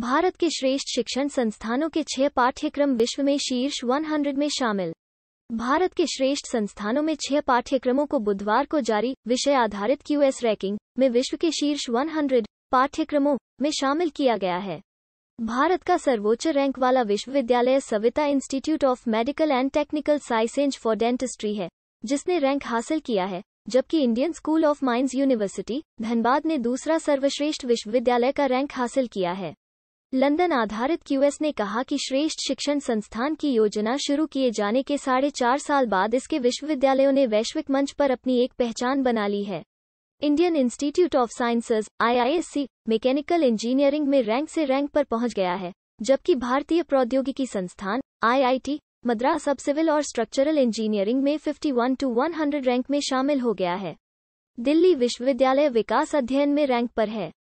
भारत के श्रेष्ठ शिक्षण संस्थानों के छह पाठ्यक्रम विश्व में शीर्ष 100 में शामिल भारत के श्रेष्ठ संस्थानों में छह पाठ्यक्रमों को बुधवार को जारी विषय आधारित क्यूएस रैंकिंग में विश्व के शीर्ष 100 पाठ्यक्रमों में शामिल किया गया है भारत का सर्वोच्च रैंक वाला विश्वविद्यालय Saveetha institute of medical and technical sciences for dentistry है जिसने रैंक हासिल किया है जबकि Indian school of mines university Dhanbad ने दूसरा सर्वश्रेष्ठ विश्वविद्यालय का रैंक हासिल किया है लंदन आधारित क्यूएस ने कहा कि श्रेष्ठ शिक्षण संस्थान की योजना शुरू किए जाने के साढ़े चार साल बाद इसके विश्वविद्यालयों ने वैश्विक मंच पर अपनी एक पहचान बना ली है Indian institute of sciences IISc mechanical engineering में रैंक से रैंक पर पहुंच गया है जबकि भारतीय प्रौद्योगिकी संस्थान आईआईटी मद्रास अब सिविल और स्ट्रक्चरल इंजीनियरिंग में 51 टू 100 रैंक में शामिल हो गया है दिल्ली विश्वविद्यालय विकास अध्ययन में रैंक पर है